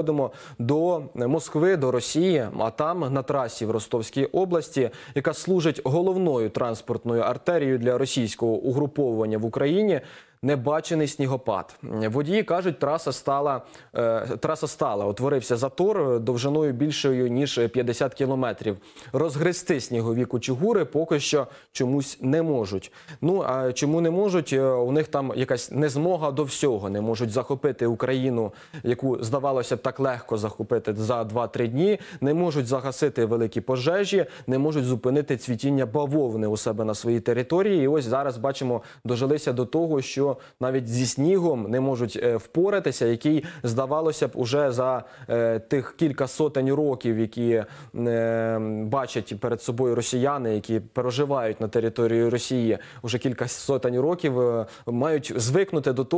Ходимо до Москви, до Росії, а там на трасі в Ростовській області, яка служить головною транспортною артерією для російського угруповування в Україні, небачений снігопад. Водії кажуть, траса стала е, траса стала. Утворився затор е, довжиною більшою ніж 50 кілометрів. Розгристи снігові кучугури поки що чомусь не можуть. Ну а чому не можуть? Е, у них там якась незмога до всього. Не можуть захопити Україну, яку здавалося б так легко захопити за 2-3 дні. Не можуть загасити великі пожежі, не можуть зупинити цвітіння бавовни у себе на своїй території. І ось зараз бачимо, дожилися до того, що що навіть зі снігом не можуть е, впоратися, який здавалося б уже за е, тих кілька сотень років, які е, бачать перед собою росіяни, які переживають на території Росії уже кілька сотень років, мають звикнути до того.